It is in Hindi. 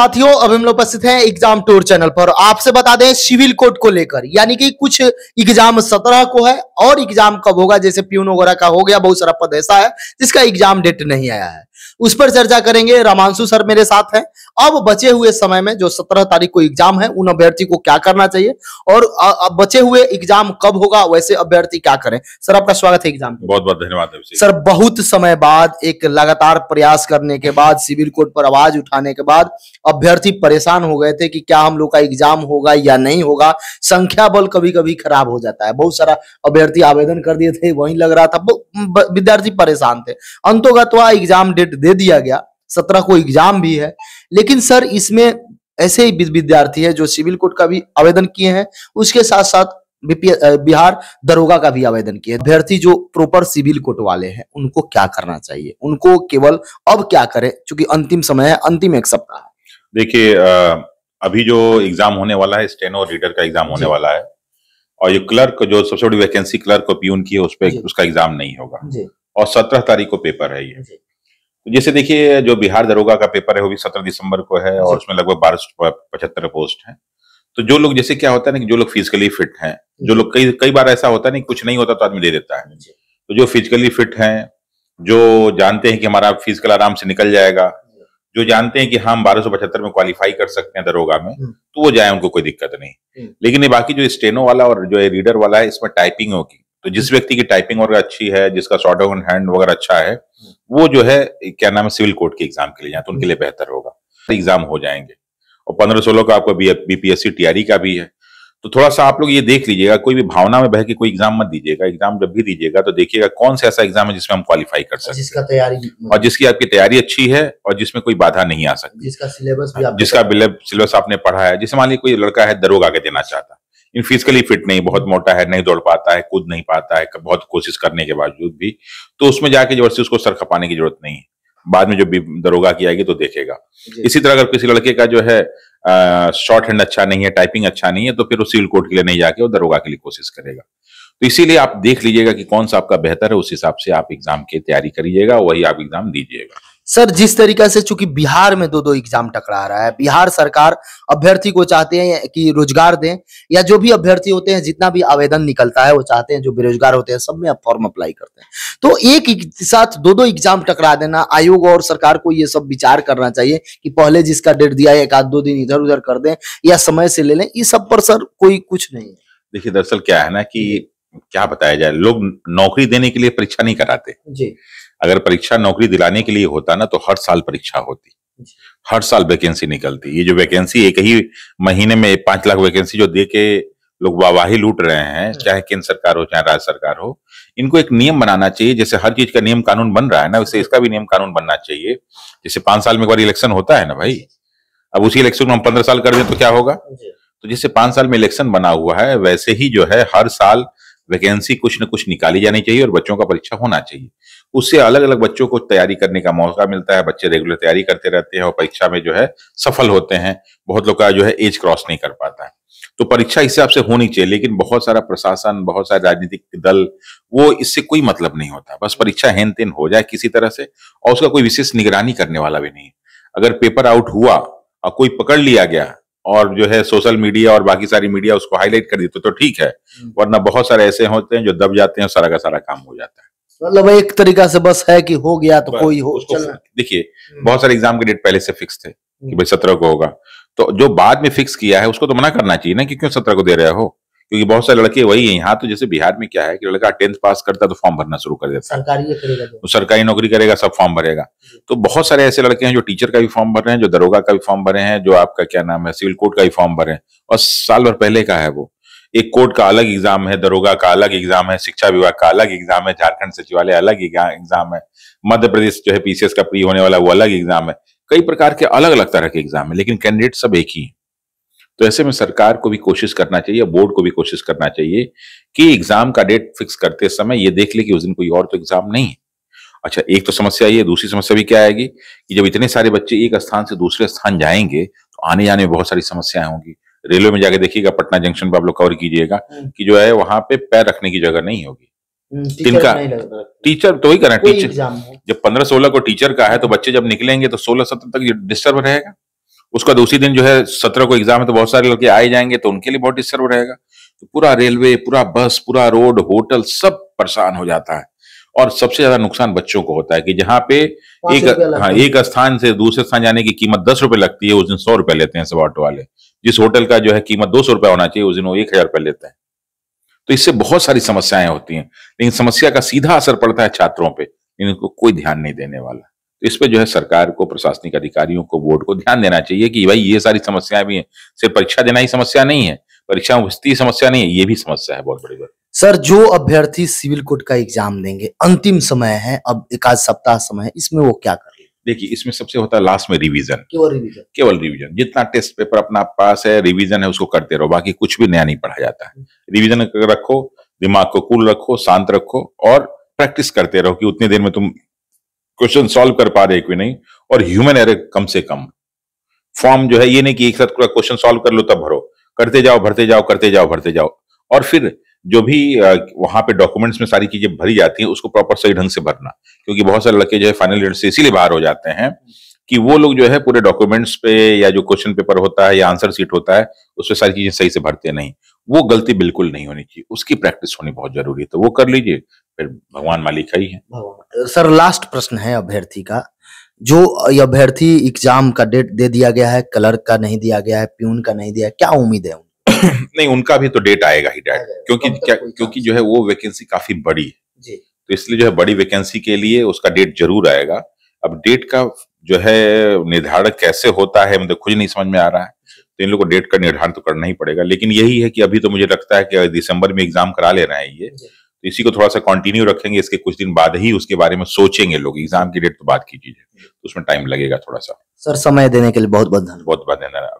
साथियों अब हम लोग उपस्थित हैं एग्जाम टूर चैनल पर आपसे बता दें सिविल कोड को लेकर यानी कि कुछ एग्जाम सत्रह को है और एग्जाम कब होगा जैसे प्यून वगैरह का हो गया बहुत सारा पद ऐसा है जिसका एग्जाम डेट नहीं आया है उस पर चर्चा करेंगे रामांशु सर मेरे साथ हैं अब बचे हुए समय में जो सत्रह तारीख को एग्जाम है उन अभ्यर्थी को क्या करना चाहिए और बचे हुए एग्जाम कब होगा वैसे अभ्यर्थी क्या करें सर आपका स्वागत है एग्जाम बहुत बहुत धन्यवाद सर बहुत समय बाद एक लगातार प्रयास करने के बाद सिविल कोर्ट पर आवाज उठाने के बाद अभ्यर्थी परेशान हो गए थे कि क्या हम लोग का एग्जाम होगा या नहीं होगा संख्या बल कभी कभी खराब हो जाता है बहुत सारा अभ्यर्थी आवेदन कर दिए थे वही लग रहा था विद्यार्थी परेशान थे अंतोगतवा एग्जाम डेट दे दे दिया गया सत्रह को एग्जाम भी है लेकिन सर इसमें ऐसे ही विद्यार्थी है जो सिविल कोर्ट का भी आवेदन किए हैं उसके साथ साथ बिहार दरोगा का भी आवेदन किया अभ्यर्थी जो प्रॉपर सिविल कोर्ट वाले हैं उनको क्या करना चाहिए उनको केवल अब क्या करें क्योंकि अंतिम समय है अंतिम एक सप्ताह देखिए अभी जो एग्जाम होने वाला है स्टेनो और रीडर का एग्जाम होने वाला है और ये क्लर्क जो सबसे बड़ी वैकेंसी क्लर्क और पीयून की है उस पर उसका एग्जाम नहीं होगा और सत्रह तारीख को पेपर है ये जैसे देखिए जो बिहार दरोगा का पेपर है वो भी सत्रह दिसंबर को है और उसमें लगभग बारह पचहत्तर पोस्ट है तो जो लोग जैसे क्या होता है ना कि जो लोग फिजिकली फिट हैं जो लोग कई कई बार ऐसा होता है ना कि कुछ नहीं होता तो आदमी दे देता है तो जो फिजिकली फिट हैं जो जानते हैं कि हमारा फिजिकल आराम से निकल जाएगा जो जानते हैं कि हाँ, हम बारह सौ पचहत्तर में क्वालिफाई कर सकते हैं दरोगा में हम्म। तो वो जाए उनको कोई दिक्कत नहीं हम्म। लेकिन ये बाकी जो स्टेनो वाला और जो रीडर वाला है इसमें टाइपिंग होगी तो जिस हम्म। व्यक्ति की टाइपिंग वगैरह अच्छी है जिसका शॉर्ट ऑफ हैंड वगैरह अच्छा है वो जो है क्या नाम है सिविल कोर्ट के एग्जाम के लिए जाए तो उनके लिए हम्म। बेहतर होगा एग्जाम हो जाएंगे और पंद्रह सोलह का आपका बीपीएससी टीआरई e का भी है तो थोड़ा सा आप लोग ये देख लीजिएगा कोई भी भावना में बह के कोई एग्जाम मत दीजिएगा एग्जाम जब भी दीजिएगा तो देखिएगा कौन सा ऐसा एग्जाम है जिसमें हम क्वालिफाई कर सकते हैं जिसका तैयारी और जिसकी आपकी तैयारी अच्छी है और जिसमें कोई बाधा नहीं आ सकती जिसका सिलेबस भी आप जिसका सिलेबस आपने पढ़ा है जैसे मान लीजिए कोई लड़का है दरोगा के देना चाहता इन फिजिकली फिट नहीं बहुत मोटा है नहीं दौड़ पाता है कूद नहीं पाता है बहुत कोशिश करने के बावजूद भी तो उसमें जाके जो उसको सर खपाने की जरूरत नहीं है बाद में जो दरोगा की आएगी तो देखेगा इसी तरह अगर किसी लड़के का जो है शॉर्ट हैंड अच्छा नहीं है टाइपिंग अच्छा नहीं है तो फिर वो सिविल कोर्ट के लिए नहीं जाके वो दरोगा के लिए कोशिश करेगा तो इसीलिए आप देख लीजिएगा कि कौन सा आपका बेहतर है उस हिसाब से आप एग्जाम की तैयारी करिएगा वही आप एग्जाम दीजिएगा सर जिस तरीके से चूंकि बिहार में दो दो एग्जाम टकरा रहा है बिहार सरकार अभ्यर्थी को चाहते हैं कि रोजगार दें या जो भी अभ्यर्थी होते हैं जितना भी आवेदन निकलता है वो चाहते हैं जो बेरोजगार होते हैं सब में आप फॉर्म अप्लाई करते हैं तो एक साथ दो दो एग्जाम टकरा देना आयोग और सरकार को ये सब विचार करना चाहिए कि पहले जिसका डेट दिया है एक आध दो दिन इधर उधर कर दें या समय से ले लें इस सब पर सर कोई कुछ नहीं है देखिए दरअसल क्या है ना कि क्या बताया जाए लोग नौकरी देने के लिए परीक्षा नहीं कराते जी अगर परीक्षा नौकरी दिलाने के लिए होता ना तो हर साल परीक्षा होती हर साल वैकेंसी निकलती ये जो वैकेंसी एक ही महीने में पांच लाख वैकेंसी जो दे के लोग वाहवाही लूट रहे हैं चाहे केंद्र सरकार हो चाहे राज्य सरकार हो इनको एक नियम बनाना चाहिए जैसे हर चीज का नियम कानून बन रहा है ना वैसे इसका भी नियम कानून बनना चाहिए जैसे पांच साल में एक बार इलेक्शन होता है ना भाई अब उसी इलेक्शन को हम पंद्रह साल कर दें तो क्या होगा तो जैसे पांच साल में इलेक्शन बना हुआ है वैसे ही जो है हर साल वैकेंसी कुछ न कुछ निकाली जानी चाहिए और बच्चों का परीक्षा होना चाहिए उससे अलग अलग बच्चों को तैयारी करने का मौका मिलता है बच्चे रेगुलर तैयारी करते रहते हैं और परीक्षा में जो है सफल होते हैं बहुत लोग का जो है एज क्रॉस नहीं कर पाता है तो परीक्षा हिसाब से होनी चाहिए लेकिन बहुत सारा प्रशासन बहुत सारे राजनीतिक दल वो इससे कोई मतलब नहीं होता बस परीक्षा हेन तेन हो जाए किसी तरह से और उसका कोई विशेष निगरानी करने वाला भी नहीं अगर पेपर आउट हुआ और कोई पकड़ लिया गया और जो है सोशल मीडिया और बाकी सारी मीडिया उसको हाईलाइट कर देते तो ठीक है हम्म। वरना बहुत सारे ऐसे होते हैं जो दब जाते हैं सारा का सारा काम हो जाता है मतलब एक तरीका से बस है कि हो गया तो कोई हो देखिए हम्म। बहुत सारे एग्जाम के डेट पहले से फिक्स थे कि हम्म। भाई सत्रह को होगा तो जो बाद में फिक्स किया है उसको तो मना करना चाहिए ना कि क्यों सत्रह को दे रहे हो क्योंकि बहुत सारे लड़के वही है यहाँ तो जैसे बिहार में क्या है कि लड़का टेंथ पास करता तो फॉर्म भरना शुरू कर देता है सरकारी तो सरकारी नौकरी करेगा सब फॉर्म भरेगा तो बहुत सारे ऐसे लड़के हैं जो टीचर का भी फॉर्म भर रहे हैं जो दरोगा का भी फॉर्म भरे हैं जो आपका क्या नाम है सिविल कोर्ट का भी फॉर्म भरे हैं और साल भर पहले का है वो एक कोर्ट का अलग एग्जाम है दरोगा का अलग एग्जाम है शिक्षा विभाग का अलग एग्जाम है झारखंड सचिवालय अलग एग्जाम है मध्य प्रदेश जो है पीसीएस का प्री होने वाला वो अलग एग्जाम है कई प्रकार के अलग अलग तरह के एग्जाम है लेकिन कैंडिडेट सब एक ही है तो ऐसे में सरकार को भी कोशिश करना चाहिए बोर्ड को भी कोशिश करना चाहिए कि एग्जाम का डेट फिक्स करते समय ये देख ले कि उस दिन कोई और तो एग्जाम नहीं है अच्छा एक तो समस्या ये दूसरी समस्या भी क्या आएगी कि जब इतने सारे बच्चे एक स्थान से दूसरे स्थान जाएंगे तो आने जाने में बहुत सारी समस्याएं होंगी रेलवे में जाके देखिएगा पटना जंक्शन पर आप लोग कवर कीजिएगा हम्म। कि जो है वहां पे पैर रखने की जगह नहीं होगी इनका हम्म, टीचर तो ही करें टीचर जब पंद्रह सोलह को टीचर का है तो बच्चे जब निकलेंगे तो सोलह सत्रह तक डिस्टर्ब रहेगा उसका दूसरी दिन जो है सत्रह को एग्जाम है तो बहुत सारे लड़के आए जाएंगे तो उनके लिए बहुत डिस्टर्ब रहेगा तो पूरा रेलवे पूरा बस पूरा रोड होटल सब परेशान हो जाता है और सबसे ज्यादा नुकसान बच्चों को होता है कि जहां पे एक हाँ एक स्थान से दूसरे स्थान जाने की कीमत दस रुपए लगती है उस दिन सौ रुपए लेते हैं सब ऑटो वाले जिस होटल का जो है कीमत दो सौ रुपया होना चाहिए उस दिन वो एक हजार रुपये लेते हैं तो इससे बहुत सारी समस्याएं होती हैं लेकिन समस्या का सीधा असर पड़ता है छात्रों पर इनको कोई ध्यान नहीं देने वाला तो इस पर जो है सरकार को प्रशासनिक अधिकारियों को बोर्ड को ध्यान देना चाहिए कि भाई ये सारी समस्याएं भी हैं सिर्फ परीक्षा देना ही समस्या नहीं है परीक्षा उपस्थिति समस्या नहीं है ये भी समस्या है बहुत बड़ी बात सर जो अभ्यर्थी सिविल कोर्ट का एग्जाम देंगे अंतिम समय है अब एक आध सप्ताह समय है इसमें वो क्या कर देखिए इसमें सबसे होता है लास्ट में रिवीजन केवल रिवीजन केवल रिवीजन जितना टेस्ट पेपर अपना पास है रिवीजन है उसको करते रहो बाकी कुछ भी नया नहीं पढ़ा जाता है रिवीजन रखो दिमाग को कूल रखो शांत रखो और प्रैक्टिस करते रहो कि उतनी देर में तुम क्वेश्चन सॉल्व कर पा रहे कि नहीं और ह्यूमन एरर कम से कम फॉर्म जो है ये नहीं कि एक साथ पूरा क्वेश्चन सॉल्व कर लो तब भरो करते जाओ भरते जाओ करते जाओ भरते जाओ और फिर जो भी वहां पे डॉक्यूमेंट्स में सारी चीजें भरी जाती हैं उसको प्रॉपर सही ढंग से भरना क्योंकि बहुत सारे लड़के जो है फाइनल से इसीलिए बाहर हो जाते हैं कि वो लोग जो है पूरे डॉक्यूमेंट्स पे या जो क्वेश्चन पेपर होता है या आंसर सीट होता है उसमें सारी चीजें सही से भरते नहीं वो गलती बिल्कुल नहीं होनी चाहिए उसकी प्रैक्टिस होनी बहुत जरूरी है तो वो कर लीजिए फिर भगवान मालिक ही है सर लास्ट प्रश्न है अभ्यर्थी का जो अभ्यर्थी एग्जाम का डेट दे दिया गया है क्लर्क का नहीं दिया गया है प्यून का नहीं दिया क्या उम्मीद है नहीं उनका भी तो डेट आएगा ही डेट क्योंकि तो क्या, क्योंकि जो है वो वैकेंसी काफी बड़ी है जी। तो इसलिए जो है बड़ी वैकेंसी के लिए उसका डेट जरूर आएगा अब डेट का जो है निर्धारण कैसे होता है मतलब खुद नहीं समझ में आ रहा है तो इन लोगों को डेट का निर्धारण तो करना ही पड़ेगा लेकिन यही है कि अभी तो मुझे लगता है कि दिसंबर में एग्जाम करा ले रहे हैं ये तो इसी को थोड़ा सा कंटिन्यू रखेंगे इसके कुछ दिन बाद ही उसके बारे में सोचेंगे लोग एग्जाम की डेट तो बात कीजिए तो उसमें टाइम लगेगा थोड़ा सा सर समय देने के लिए बहुत बहुत धन्यवाद बहुत बहुत धन्यवाद